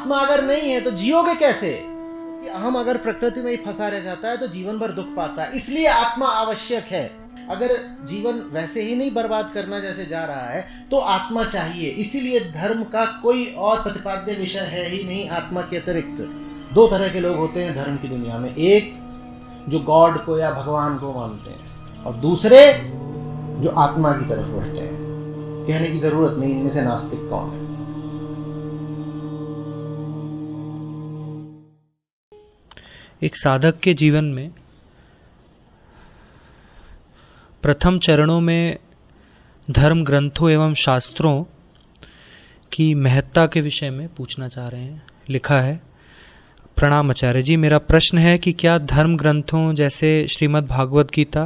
आत्मा अगर नहीं है तो जियोगे कैसे कि हम अगर प्रकृति में ही फंसा रह जाता है तो जीवन भर दुख पाता है इसलिए आत्मा आवश्यक है अगर जीवन वैसे ही नहीं बर्बाद करना जैसे जा रहा है तो आत्मा चाहिए इसीलिए धर्म का कोई और प्रतिपाद्य विषय है ही नहीं आत्मा के अतिरिक्त दो तरह के लोग होते हैं धर्म की दुनिया में एक जो गॉड को या भगवान को मानते हैं और दूसरे जो आत्मा की तरफ बढ़ते हैं कहने की जरूरत नहीं इनमें से नास्तिक कौन है एक साधक के जीवन में प्रथम चरणों में धर्म ग्रंथों एवं शास्त्रों की महत्ता के विषय में पूछना चाह रहे हैं लिखा है प्रणाम आचार्य जी मेरा प्रश्न है कि क्या धर्म ग्रंथों जैसे श्रीमद् भागवत गीता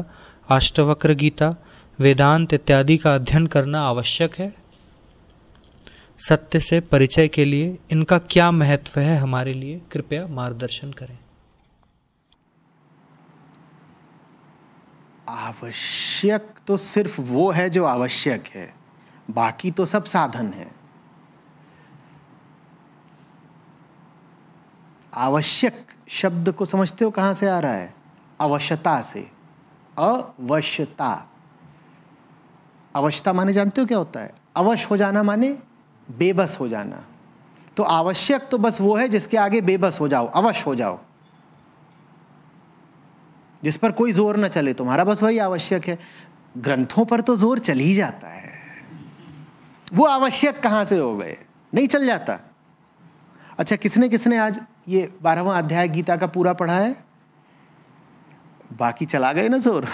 अष्टवक्र गीता वेदांत इत्यादि का अध्ययन करना आवश्यक है सत्य से परिचय के लिए इनका क्या महत्व है हमारे लिए कृपया मार्गदर्शन करें आवश्यक तो सिर्फ वो है जो आवश्यक है बाकी तो सब साधन है आवश्यक शब्द को समझते हो कहां से आ रहा है अवश्यता से अवश्यता अवश्यता माने जानते हो क्या होता है अवश्य हो जाना माने बेबस हो जाना तो आवश्यक तो बस वो है जिसके आगे बेबस हो जाओ अवश्य हो जाओ जिस पर कोई जोर न चले तुम्हारा बस वही आवश्यक है ग्रंथों पर तो जोर चल ही जाता है वो आवश्यक कहाँ से हो गए नहीं चल जाता अच्छा किसने किसने आज ये बारहवा अध्याय गीता का पूरा पढ़ा है बाकी चला गए ना जोर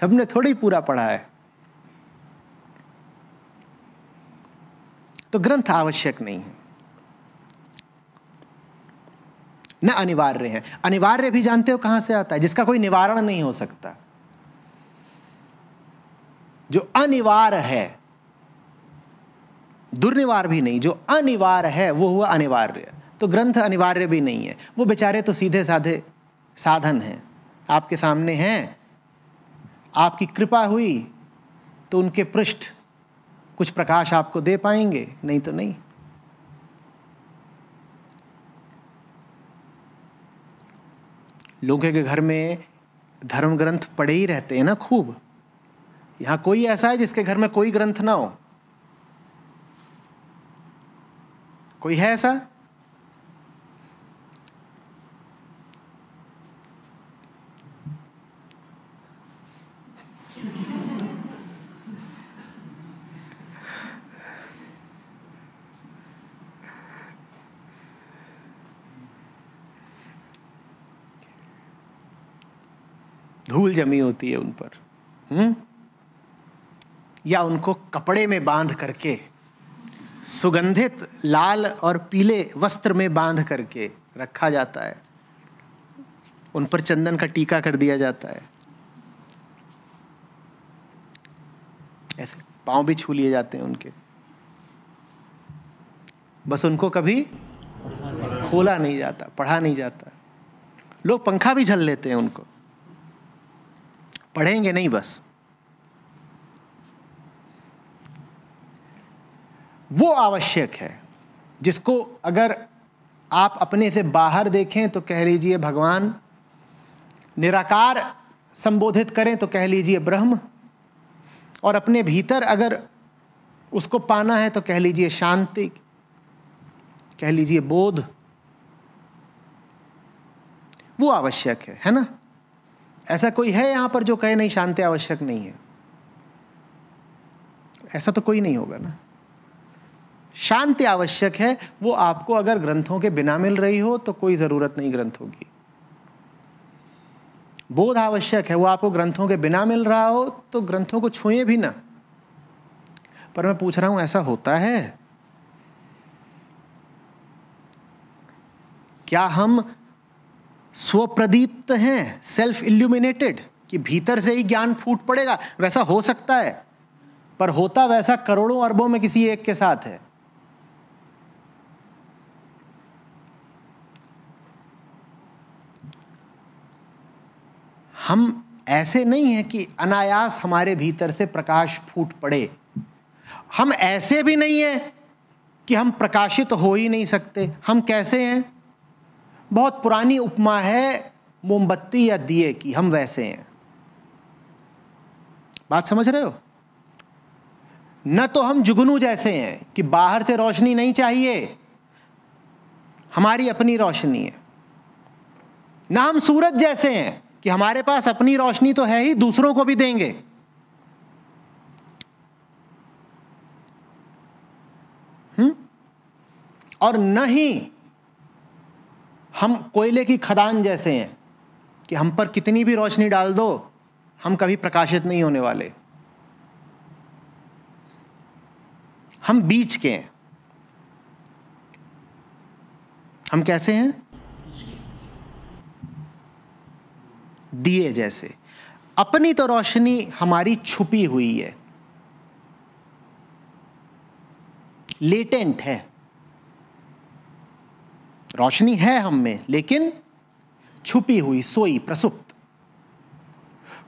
सबने थोड़ी पूरा पढ़ा है तो ग्रंथ आवश्यक नहीं है न अनिवार्य है अनिवार्य भी जानते हो कहां से आता है जिसका कोई निवारण नहीं हो सकता जो अनिवार्य है दुर्निवार भी नहीं जो अनिवार्य है वो हुआ अनिवार्य तो ग्रंथ अनिवार्य भी नहीं है वो बेचारे तो सीधे साधे साधन हैं आपके सामने हैं आपकी कृपा हुई तो उनके पृष्ठ कुछ प्रकाश आपको दे पाएंगे नहीं तो नहीं लोगों के घर में धर्म ग्रंथ पढ़े ही रहते हैं ना खूब यहां कोई ऐसा है जिसके घर में कोई ग्रंथ ना हो कोई है ऐसा धूल जमी होती है उन पर हुँ? हम्म? या उनको कपड़े में बांध करके सुगंधित लाल और पीले वस्त्र में बांध करके रखा जाता है उन पर चंदन का टीका कर दिया जाता है ऐसे पांव भी छू लिए जाते हैं उनके बस उनको कभी खोला नहीं जाता पढ़ा नहीं जाता लोग पंखा भी झल लेते हैं उनको पढ़ेंगे नहीं बस वो आवश्यक है जिसको अगर आप अपने से बाहर देखें तो कह लीजिए भगवान निराकार संबोधित करें तो कह लीजिए ब्रह्म और अपने भीतर अगर उसको पाना है तो कह लीजिए शांति कह लीजिए बोध वो आवश्यक है है ना ऐसा कोई है यहां पर जो कहे नहीं शांति आवश्यक नहीं है ऐसा तो कोई नहीं होगा ना शांति आवश्यक है वो आपको अगर ग्रंथों के बिना मिल रही हो तो कोई ज़रूरत नहीं ग्रंथों की बोध आवश्यक है वो आपको ग्रंथों के बिना मिल रहा हो तो ग्रंथों को छुए भी ना पर मैं पूछ रहा हूं ऐसा होता है क्या हम स्वप्रदीप्त हैं सेल्फ इल्यूमिनेटेड कि भीतर से ही ज्ञान फूट पड़ेगा वैसा हो सकता है पर होता वैसा करोड़ों अरबों में किसी एक के साथ है हम ऐसे नहीं हैं कि अनायास हमारे भीतर से प्रकाश फूट पड़े हम ऐसे भी नहीं हैं कि हम प्रकाशित हो ही नहीं सकते हम कैसे हैं बहुत पुरानी उपमा है मोमबत्ती या दिए की हम वैसे हैं बात समझ रहे हो न तो हम जुगनू जैसे हैं कि बाहर से रोशनी नहीं चाहिए हमारी अपनी रोशनी है ना हम सूरज जैसे हैं कि हमारे पास अपनी रोशनी तो है ही दूसरों को भी देंगे हुँ? हम्म? और न ही हम कोयले की खदान जैसे हैं कि हम पर कितनी भी रोशनी डाल दो हम कभी प्रकाशित नहीं होने वाले हम बीच के हैं हम कैसे हैं दिए जैसे अपनी तो रोशनी हमारी छुपी हुई है लेटेंट है रोशनी है हम में लेकिन छुपी हुई सोई प्रसुप्त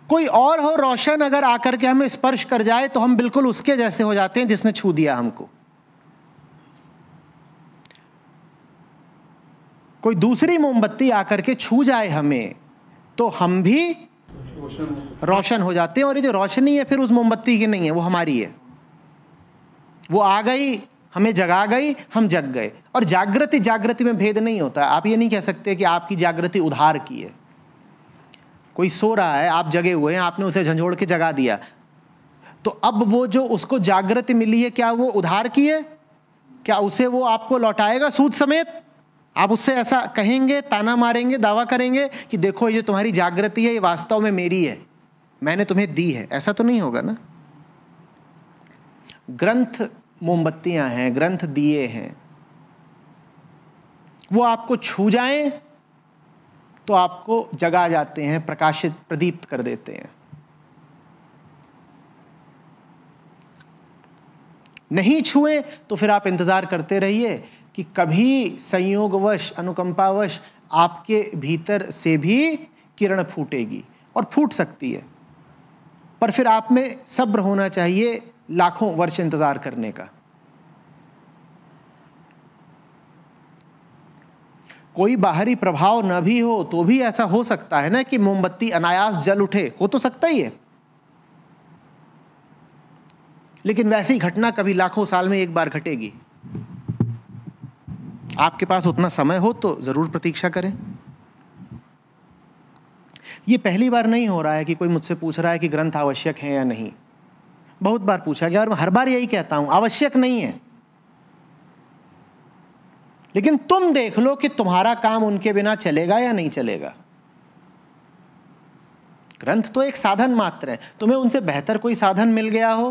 कोई और हो रोशन अगर आकर के हमें स्पर्श कर जाए तो हम बिल्कुल उसके जैसे हो जाते हैं जिसने छू दिया हमको कोई दूसरी मोमबत्ती आकर के छू जाए हमें तो हम भी रोशन हो जाते हैं और ये जो रोशनी है फिर उस मोमबत्ती की नहीं है वो हमारी है वो आ गई हमें जगा गई हम जग गए और जागृति जागृति में भेद नहीं होता आप ये नहीं कह सकते कि आपकी जागृति उधार की है कोई सो रहा है आप जगे हुए हैं आपने उसे झंझोड़ के जगा दिया तो अब वो जो उसको जागृति मिली है क्या वो उधार की है क्या उसे वो आपको लौटाएगा सूद समेत आप उससे ऐसा कहेंगे ताना मारेंगे दावा करेंगे कि देखो ये तुम्हारी जागृति है ये वास्तव में मेरी है मैंने तुम्हें दी है ऐसा तो नहीं होगा ना ग्रंथ मोमबत्तियां हैं ग्रंथ दिए हैं वो आपको छू जाएं तो आपको जगा जाते हैं प्रकाशित प्रदीप्त कर देते हैं नहीं छुए तो फिर आप इंतज़ार करते रहिए कि कभी संयोगवश अनुकंपावश आपके भीतर से भी किरण फूटेगी और फूट सकती है पर फिर आप में सब्र होना चाहिए लाखों वर्ष इंतज़ार करने का कोई बाहरी प्रभाव न भी हो तो भी ऐसा हो सकता है ना कि मोमबत्ती अनायास जल उठे हो तो सकता ही है लेकिन वैसी घटना कभी लाखों साल में एक बार घटेगी आपके पास उतना समय हो तो ज़रूर प्रतीक्षा करें ये पहली बार नहीं हो रहा है कि कोई मुझसे पूछ रहा है कि ग्रंथ आवश्यक है या नहीं बहुत बार पूछा गया और मैं हर बार यही कहता हूं आवश्यक नहीं है लेकिन तुम देख लो कि तुम्हारा काम उनके बिना चलेगा या नहीं चलेगा ग्रंथ तो एक साधन मात्र है तुम्हें उनसे बेहतर कोई साधन मिल गया हो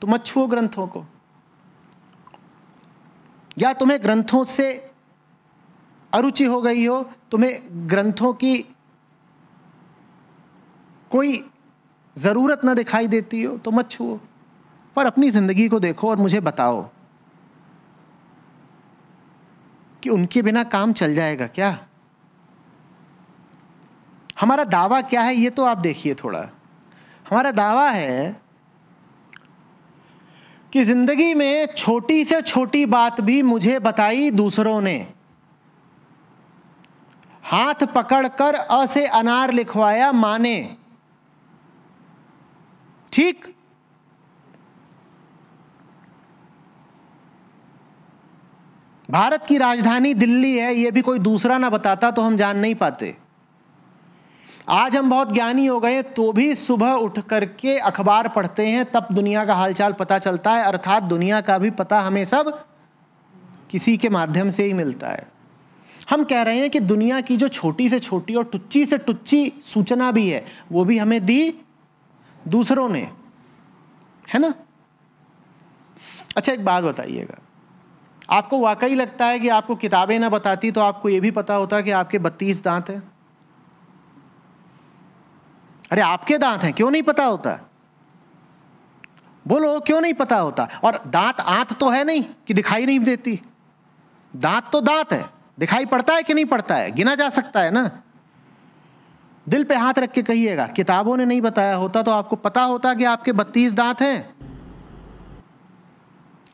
तुम तो अच्छू छुओ ग्रंथों को या तुम्हें ग्रंथों से अरुचि हो गई हो तुम्हें ग्रंथों की कोई ज़रूरत ना दिखाई देती हो तो मत छुओ पर अपनी ज़िंदगी को देखो और मुझे बताओ कि उनके बिना काम चल जाएगा क्या हमारा दावा क्या है ये तो आप देखिए थोड़ा हमारा दावा है कि जिंदगी में छोटी से छोटी बात भी मुझे बताई दूसरों ने हाथ पकड़कर अ से अनार लिखवाया माने ठीक भारत की राजधानी दिल्ली है ये भी कोई दूसरा ना बताता तो हम जान नहीं पाते आज हम बहुत ज्ञानी हो गए तो भी सुबह उठ करके अखबार पढ़ते हैं तब दुनिया का हालचाल पता चलता है अर्थात दुनिया का भी पता हमें सब किसी के माध्यम से ही मिलता है हम कह रहे हैं कि दुनिया की जो छोटी से छोटी और टुच्ची से टुच्ची सूचना भी है वो भी हमें दी दूसरों ने है ना अच्छा एक बात बताइएगा आपको वाकई लगता है कि आपको किताबें ना बताती तो आपको ये भी पता होता कि आपके बत्तीस दांत हैं अरे आपके दांत हैं क्यों नहीं पता होता बोलो क्यों नहीं पता होता और दांत आंत तो है नहीं कि दिखाई नहीं देती दांत तो दांत है दिखाई पड़ता है कि नहीं पड़ता है गिना जा सकता है ना दिल पे हाथ रख के कहिएगा किताबों ने नहीं बताया होता तो आपको पता होता कि आपके बत्तीस दांत हैं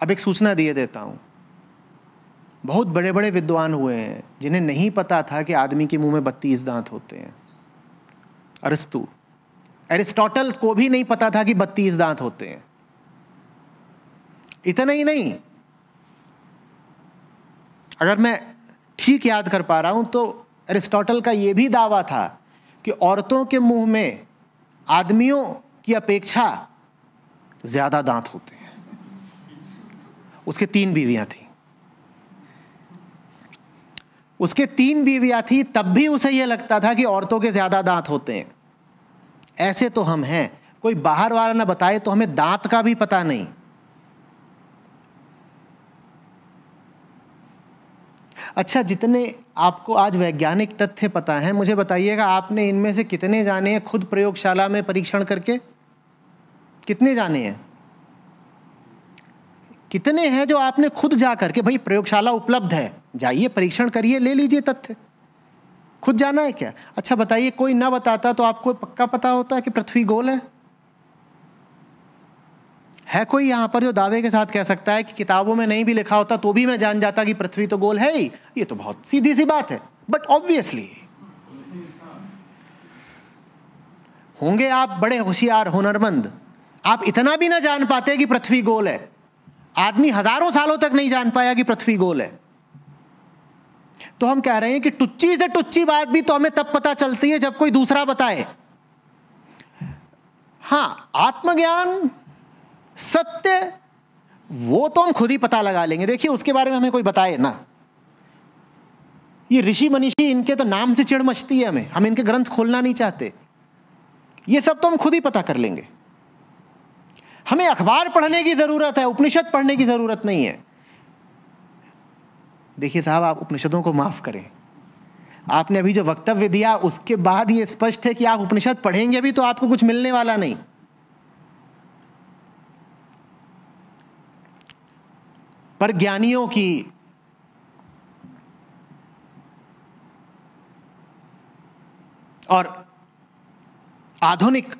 अब एक सूचना दिए देता हूं बहुत बड़े बड़े विद्वान हुए हैं जिन्हें नहीं पता था कि आदमी के मुंह में बत्तीस दांत होते हैं अरस्तु एरिस्टोटल को भी नहीं पता था कि बत्तीस दांत होते हैं इतना ही नहीं अगर मैं ठीक याद कर पा रहा हूं तो एरिस्टोटल का यह भी दावा था कि औरतों के मुंह में आदमियों की अपेक्षा ज्यादा दांत होते हैं उसके तीन बीवियां थी उसके तीन बीवियां थी तब भी उसे यह लगता था कि औरतों के ज़्यादा दांत होते हैं ऐसे तो हम हैं कोई बाहर वाला ना बताए तो हमें दांत का भी पता नहीं अच्छा जितने आपको आज वैज्ञानिक तथ्य पता है मुझे बताइएगा आपने इनमें से कितने जाने हैं खुद प्रयोगशाला में परीक्षण करके कितने जाने हैं कितने हैं जो आपने खुद जा करके भाई प्रयोगशाला उपलब्ध है जाइए परीक्षण करिए ले लीजिए तथ्य खुद जाना है क्या अच्छा बताइए कोई ना बताता तो आपको पक्का पता होता है कि पृथ्वी गोल है है कोई यहां पर जो दावे के साथ कह सकता है कि किताबों में नहीं भी लिखा होता तो भी मैं जान जाता कि पृथ्वी तो गोल है ही ये तो बहुत सीधी सी बात है बट ऑब्वियसली होंगे आप बड़े होशियार हुनरमंद आप इतना भी ना जान पाते कि पृथ्वी गोल है आदमी हजारों सालों तक नहीं जान पाया कि पृथ्वी गोल है तो हम कह रहे हैं कि टुच्ची से टुच्ची बात भी तो हमें तब पता चलती है जब कोई दूसरा बताए हाँ आत्मज्ञान सत्य वो तो हम खुद ही पता लगा लेंगे देखिए उसके बारे में हमें कोई बताए ना ये ऋषि मनीषी इनके तो नाम से चिड़ मचती है हमें हम इनके ग्रंथ खोलना नहीं चाहते ये सब तो हम खुद ही पता कर लेंगे हमें अखबार पढ़ने की ज़रूरत है उपनिषद पढ़ने की ज़रूरत नहीं है देखिए साहब आप उपनिषदों को माफ़ करें आपने अभी जो वक्तव्य दिया उसके बाद ये स्पष्ट है कि आप उपनिषद पढ़ेंगे भी तो आपको कुछ मिलने वाला नहीं पर ज्ञानियों की और आधुनिक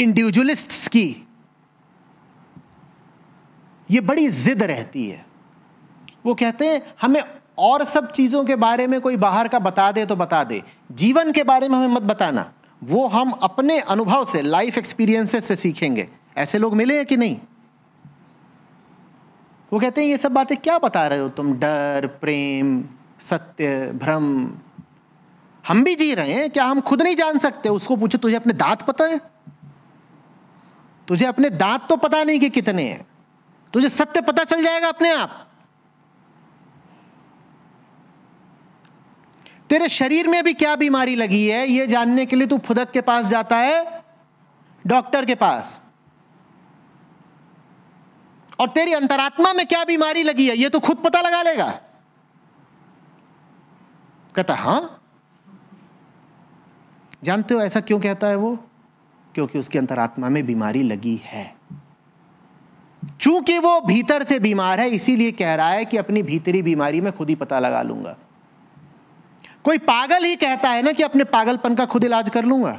इंडिविजुअलिस्ट्स की ये बड़ी जिद रहती है वो कहते हैं हमें और सब चीज़ों के बारे में कोई बाहर का बता दे तो बता दे जीवन के बारे में हमें मत बताना वो हम अपने अनुभव से लाइफ एक्सपीरियंसेस से सीखेंगे ऐसे लोग मिले हैं कि नहीं वो कहते हैं ये सब बातें क्या बता रहे हो तुम डर प्रेम सत्य भ्रम हम भी जी रहे हैं क्या हम खुद नहीं जान सकते उसको पूछो तुझे अपने दांत पता है तुझे अपने दांत तो पता नहीं कि कितने हैं तुझे सत्य पता चल जाएगा अपने आप तेरे शरीर में भी क्या बीमारी लगी है यह जानने के लिए तू फुदक के पास जाता है डॉक्टर के पास और तेरी अंतरात्मा में क्या बीमारी लगी है यह तो खुद पता लगा लेगा कहता हां जानते हो ऐसा क्यों कहता है वो क्योंकि उसकी अंतरात्मा में बीमारी लगी है चूंकि वो भीतर से बीमार है इसीलिए कह रहा है कि अपनी भीतरी बीमारी में खुद ही पता लगा लूंगा कोई पागल ही कहता है ना कि अपने पागलपन का खुद इलाज कर लूंगा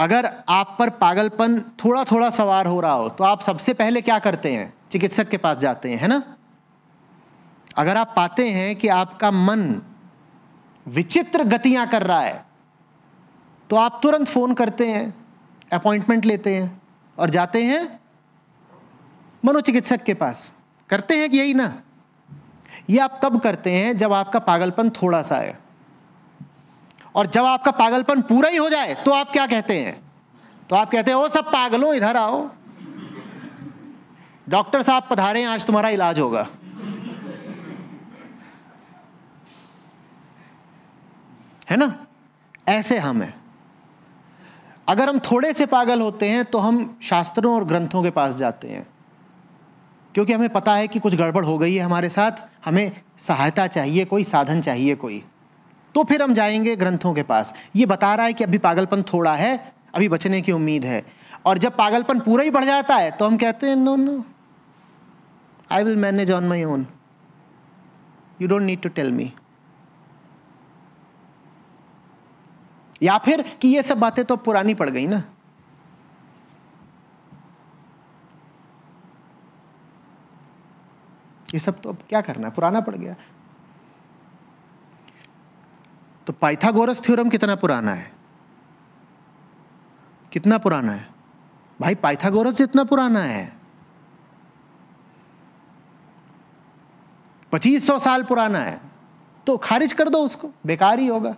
अगर आप पर पागलपन थोड़ा थोड़ा सवार हो रहा हो तो आप सबसे पहले क्या करते हैं चिकित्सक के पास जाते हैं है ना अगर आप पाते हैं कि आपका मन विचित्र गतियां कर रहा है तो आप तुरंत फोन करते हैं अपॉइंटमेंट लेते हैं और जाते हैं मनोचिकित्सक के पास करते हैं कि यही ना ये आप तब करते हैं जब आपका पागलपन थोड़ा सा है और जब आपका पागलपन पूरा ही हो जाए तो आप क्या कहते हैं तो आप कहते हैं ओ सब पागलों इधर आओ डॉक्टर साहब पधारे आज तुम्हारा इलाज होगा है ना ऐसे हम हैं अगर हम थोड़े से पागल होते हैं तो हम शास्त्रों और ग्रंथों के पास जाते हैं क्योंकि हमें पता है कि कुछ गड़बड़ हो गई है हमारे साथ हमें सहायता चाहिए कोई साधन चाहिए कोई तो फिर हम जाएंगे ग्रंथों के पास ये बता रहा है कि अभी पागलपन थोड़ा है अभी बचने की उम्मीद है और जब पागलपन पूरा ही बढ़ जाता है तो हम कहते हैं no no I will manage on my own you don't need to tell me या फिर कि ये सब बातें तो पुरानी पड़ गई ना ये सब तो अब क्या करना है पुराना पड़ गया तो पाइथागोरस थ्योरम कितना पुराना है कितना पुराना है भाई पाइथागोरस जितना पुराना है 2500 साल पुराना है तो खारिज कर दो उसको बेकार ही होगा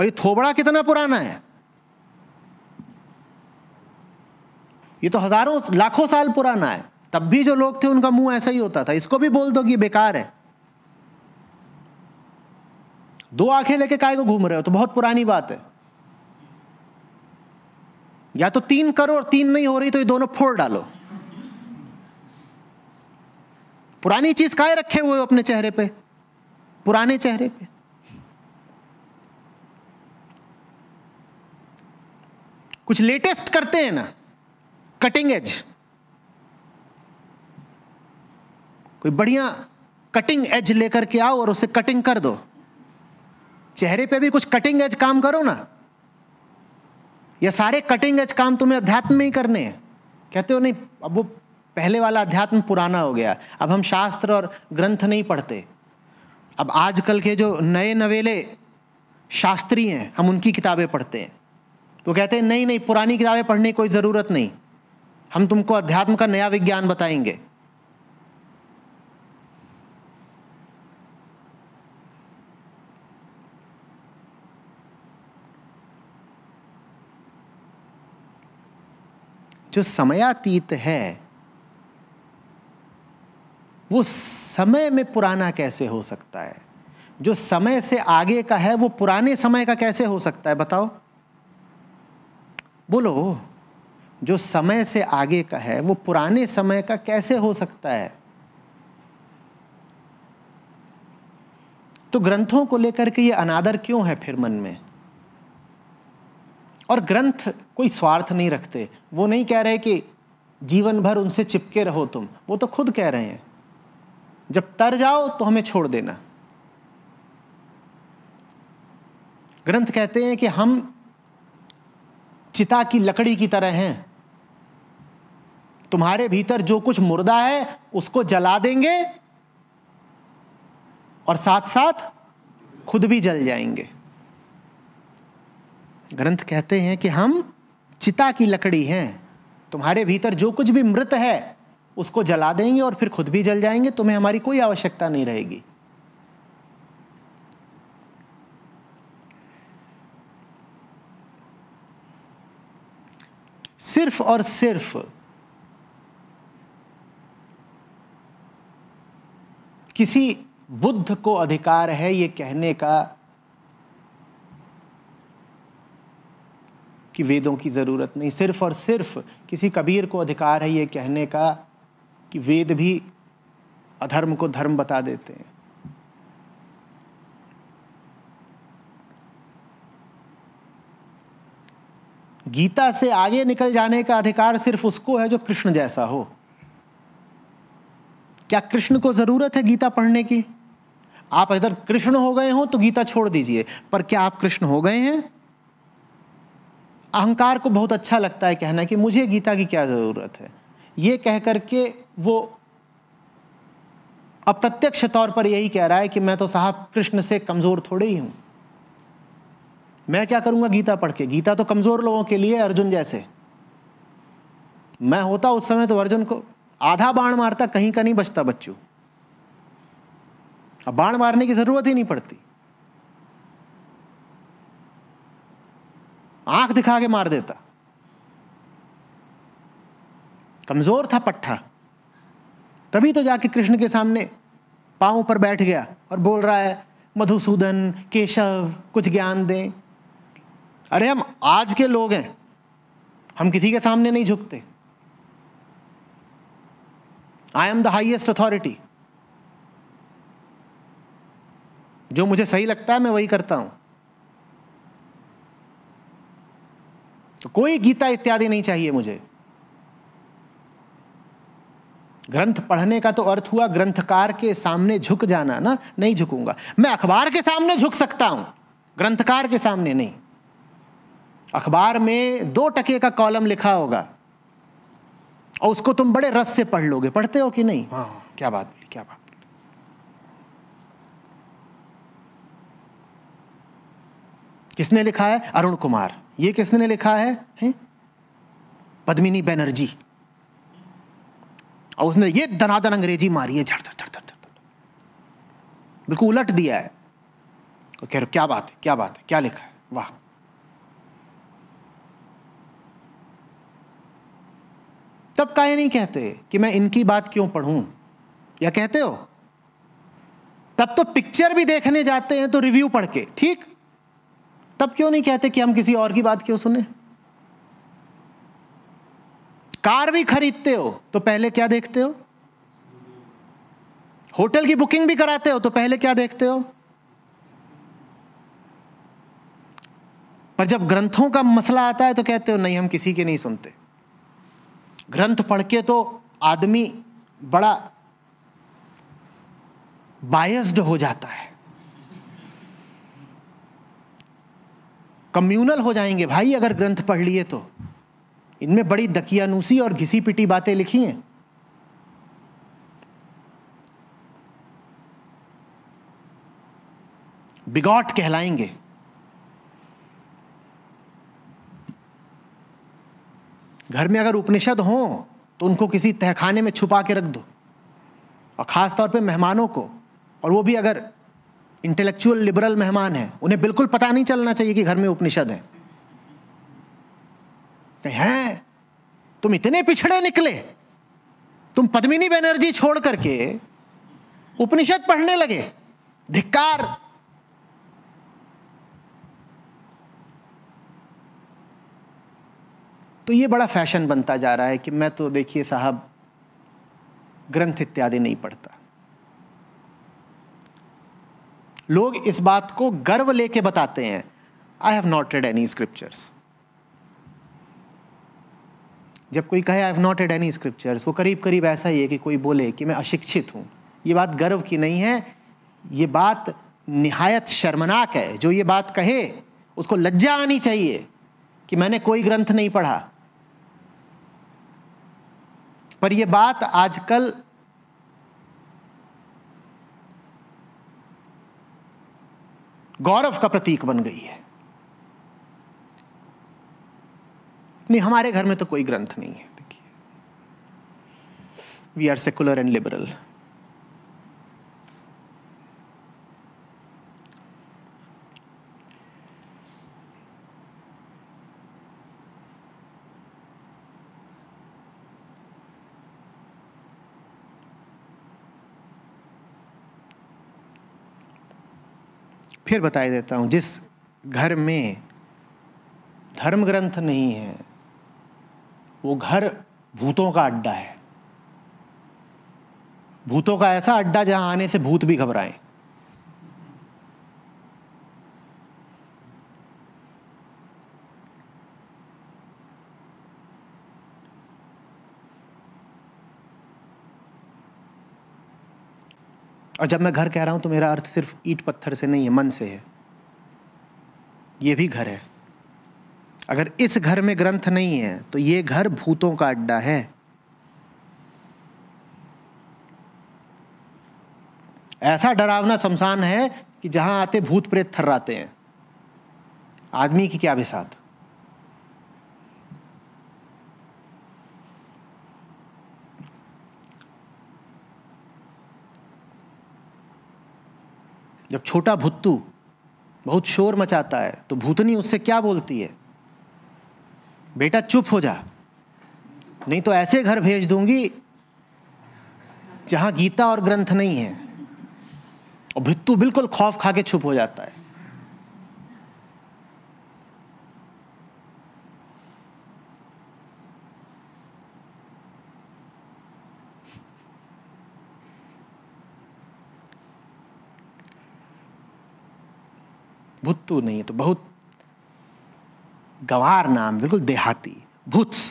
और ये थोबड़ा कितना पुराना है ये तो हजारों लाखों साल पुराना है तब भी जो लोग थे उनका मुंह ऐसा ही होता था इसको भी बोल दो कि बेकार है दो आंखें लेके काय को घूम रहे हो तो बहुत पुरानी बात है या तो तीन करो और तीन नहीं हो रही तो ये दोनों फोड़ डालो पुरानी चीज काय रखे हुए हो अपने चेहरे पे पुराने चेहरे पे कुछ लेटेस्ट करते हैं ना कटिंग एज कोई बढ़िया कटिंग एज लेकर के आओ और उसे कटिंग कर दो चेहरे पे भी कुछ कटिंग एज काम करो ना ये सारे कटिंग एज काम तुम्हें अध्यात्म में ही करने हैं कहते हो नहीं अब वो पहले वाला अध्यात्म पुराना हो गया अब हम शास्त्र और ग्रंथ नहीं पढ़ते अब आजकल के जो नए नवेले शास्त्री हैं हम उनकी किताबें पढ़ते हैं तो कहते हैं नहीं नहीं पुरानी किताबें पढ़ने की कोई ज़रूरत नहीं हम तुमको अध्यात्म का नया विज्ञान बताएंगे जो समयातीत है वो समय में पुराना कैसे हो सकता है जो समय से आगे का है वो पुराने समय का कैसे हो सकता है बताओ बोलो जो समय से आगे का है वो पुराने समय का कैसे हो सकता है तो ग्रंथों को लेकर के ये अनादर क्यों है फिर मन में और ग्रंथ कोई स्वार्थ नहीं रखते वो नहीं कह रहे कि जीवन भर उनसे चिपके रहो तुम वो तो खुद कह रहे हैं जब तर जाओ तो हमें छोड़ देना ग्रंथ कहते हैं कि हम चिता की लकड़ी की तरह हैं तुम्हारे भीतर जो कुछ मुर्दा है उसको जला देंगे और साथ साथ खुद भी जल जाएंगे ग्रंथ कहते हैं कि हम चिता की लकड़ी हैं तुम्हारे भीतर जो कुछ भी मृत है उसको जला देंगे और फिर खुद भी जल जाएंगे तुम्हें हमारी कोई आवश्यकता नहीं रहेगी सिर्फ और सिर्फ किसी बुद्ध को अधिकार है ये कहने का कि वेदों की ज़रूरत नहीं सिर्फ और सिर्फ किसी कबीर को अधिकार है ये कहने का कि वेद भी अधर्म को धर्म बता देते हैं गीता से आगे निकल जाने का अधिकार सिर्फ उसको है जो कृष्ण जैसा हो क्या कृष्ण को जरूरत है गीता पढ़ने की आप अगर कृष्ण हो गए हो तो गीता छोड़ दीजिए पर क्या आप कृष्ण हो गए हैं अहंकार को बहुत अच्छा लगता है कहना कि मुझे गीता की क्या जरूरत है ये कह करके वो अप्रत्यक्ष तौर पर यही कह रहा है कि मैं तो साहब कृष्ण से कमजोर थोड़े ही हूं मैं क्या करूंगा गीता पढ़ के गीता तो कमज़ोर लोगों के लिए अर्जुन जैसे मैं होता उस समय तो अर्जुन को आधा बाण मारता कहीं का नहीं बचता बच्चू अब बाण मारने की ज़रूरत ही नहीं पड़ती आंख दिखा के मार देता कमज़ोर था पट्ठा तभी तो जाके कृष्ण के सामने पांव पर बैठ गया और बोल रहा है मधुसूदन केशव कुछ ज्ञान दें अरे हम आज के लोग हैं हम किसी के सामने नहीं झुकते I am the highest authority जो मुझे सही लगता है मैं वही करता हूं तो कोई गीता इत्यादि नहीं चाहिए मुझे ग्रंथ पढ़ने का तो अर्थ हुआ ग्रंथकार के सामने झुक जाना ना नहीं झुकूंगा मैं अखबार के सामने झुक सकता हूं ग्रंथकार के सामने नहीं अखबार में दो टके का कॉलम लिखा होगा और उसको तुम बड़े रस से पढ़ लोगे पढ़ते हो कि नहीं हाँ क्या बात बोली क्या बात किसने लिखा है अरुण कुमार ये किसने लिखा है, है? पद्मिनी बैनर्जी और उसने ये धनादन अंग्रेजी मारी है झड़ झड़ झड़ बिल्कुल उलट दिया है तो कह रहे क्या बात है क्या बात है क्या लिखा है वाह तब काहे नहीं कहते कि मैं इनकी बात क्यों पढ़ूं या कहते हो तब तो पिक्चर भी देखने जाते हैं तो रिव्यू पढ़ के ठीक तब क्यों नहीं कहते कि हम किसी और की बात क्यों सुने कार भी खरीदते हो तो पहले क्या देखते हो होटल की बुकिंग भी कराते हो तो पहले क्या देखते हो पर जब ग्रंथों का मसला आता है तो कहते हो नहीं हम किसी के नहीं सुनते ग्रंथ पढ़ के तो आदमी बड़ा बायस्ड हो जाता है कम्युनल हो जाएंगे भाई अगर ग्रंथ पढ़ लिए तो इनमें बड़ी दकियानूसी और घिसी पिटी बातें लिखी हैं बिगॉट कहलाएंगे घर में अगर उपनिषद हों तो उनको किसी तहखाने में छुपा के रख दो और ख़ास तौर पे मेहमानों को और वो भी अगर इंटेलेक्चुअल लिबरल मेहमान हैं उन्हें बिल्कुल पता नहीं चलना चाहिए कि घर में उपनिषद है हैं तुम इतने पिछड़े निकले तुम पद्मिनी बनर्जी छोड़ करके उपनिषद पढ़ने लगे धिक्कार तो ये बड़ा फैशन बनता जा रहा है कि मैं तो देखिए साहब ग्रंथ इत्यादि नहीं पढ़ता लोग इस बात को गर्व लेके बताते हैं I have not read any scriptures जब कोई कहे I have not read any scriptures वो करीब करीब ऐसा ही है कि कोई बोले कि मैं अशिक्षित हूं ये बात गर्व की नहीं है ये बात निहायत शर्मनाक है जो ये बात कहे उसको लज्जा आनी चाहिए कि मैंने कोई ग्रंथ नहीं पढ़ा पर यह बात आजकल गौरव का प्रतीक बन गई है नहीं हमारे घर में तो कोई ग्रंथ नहीं है देखिए we are secular and liberal फिर बताई देता हूँ जिस घर में धर्म ग्रंथ नहीं है वो घर भूतों का अड्डा है भूतों का ऐसा अड्डा जहाँ आने से भूत भी घबराएं और जब मैं घर कह रहा हूँ तो मेरा अर्थ सिर्फ ईट पत्थर से नहीं है मन से है ये भी घर है अगर इस घर में ग्रंथ नहीं है तो ये घर भूतों का अड्डा है ऐसा डरावना शमशान है कि जहां आते भूत प्रेत थर्राते हैं आदमी की क्या बिसात जब छोटा भुत्तू बहुत शोर मचाता है तो भूतनी उससे क्या बोलती है बेटा चुप हो जा नहीं तो ऐसे घर भेज दूंगी जहां गीता और ग्रंथ नहीं है और भित्तू बिल्कुल खौफ खा के छुप हो जाता है भुत्तु नहीं है तो बहुत गवार नाम बिल्कुल देहाती भूत्स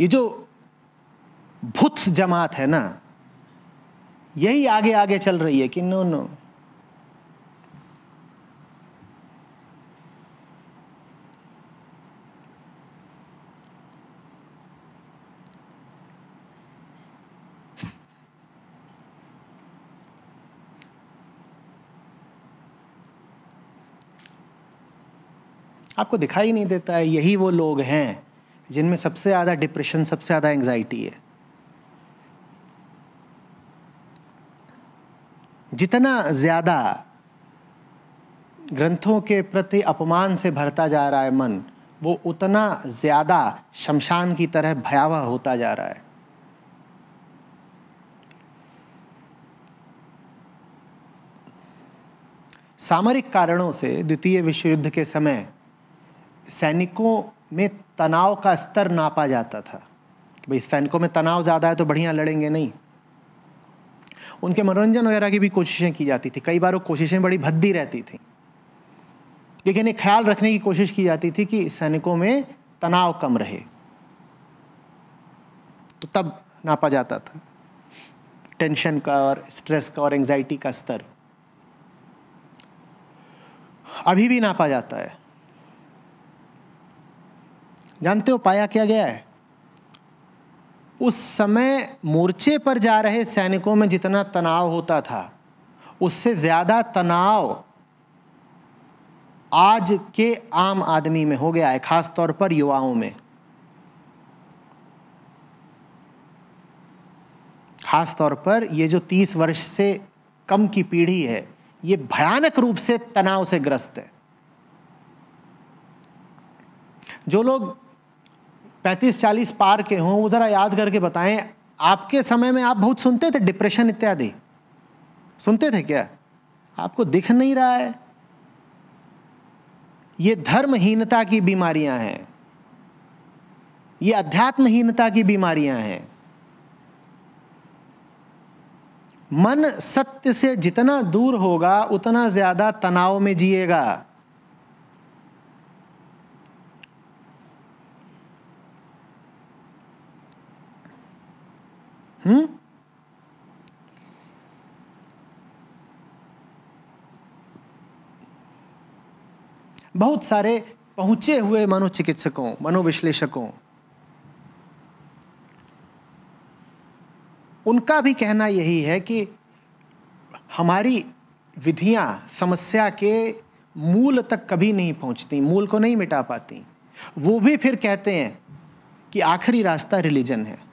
ये जो भुत्स जमात है ना यही आगे आगे चल रही है कि नो नो आपको दिखाई नहीं देता है यही वो लोग हैं जिनमें सबसे ज़्यादा डिप्रेशन सबसे ज़्यादा एंग्जाइटी है जितना ज़्यादा ग्रंथों के प्रति अपमान से भरता जा रहा है मन वो उतना ज़्यादा शमशान की तरह भयावह होता जा रहा है सामरिक कारणों से द्वितीय विश्व युद्ध के समय सैनिकों में तनाव का स्तर नापा जाता था कि भाई सैनिकों में तनाव ज़्यादा है तो बढ़िया लड़ेंगे नहीं उनके मनोरंजन वगैरह की भी कोशिशें की जाती थी कई बार वो कोशिशें बड़ी भद्दी रहती थी लेकिन एक ख्याल रखने की कोशिश की जाती थी कि सैनिकों में तनाव कम रहे तो तब नापा जाता था टेंशन का और स्ट्रेस का और एंजाइटी का स्तर अभी भी नापा जाता है जानते हो पाया क्या गया है उस समय मोर्चे पर जा रहे सैनिकों में जितना तनाव होता था उससे ज़्यादा तनाव आज के आम आदमी में हो गया है खास तौर पर युवाओं में खास तौर पर ये जो तीस वर्ष से कम की पीढ़ी है ये भयानक रूप से तनाव से ग्रस्त है जो लोग पैंतीस चालीस पार के हों वो ज़रा याद करके बताएं आपके समय में आप बहुत सुनते थे डिप्रेशन इत्यादि सुनते थे क्या आपको दिख नहीं रहा है ये धर्महीनता की बीमारियां हैं ये अध्यात्महीनता की बीमारियां हैं मन सत्य से जितना दूर होगा उतना ज़्यादा तनाव में जिएगा हम्म बहुत सारे पहुंचे हुए मनोचिकित्सकों मनोविश्लेषकों उनका भी कहना यही है कि हमारी विधियां समस्या के मूल तक कभी नहीं पहुंचती मूल को नहीं मिटा पाती वो भी फिर कहते हैं कि आखिरी रास्ता रिलीजन है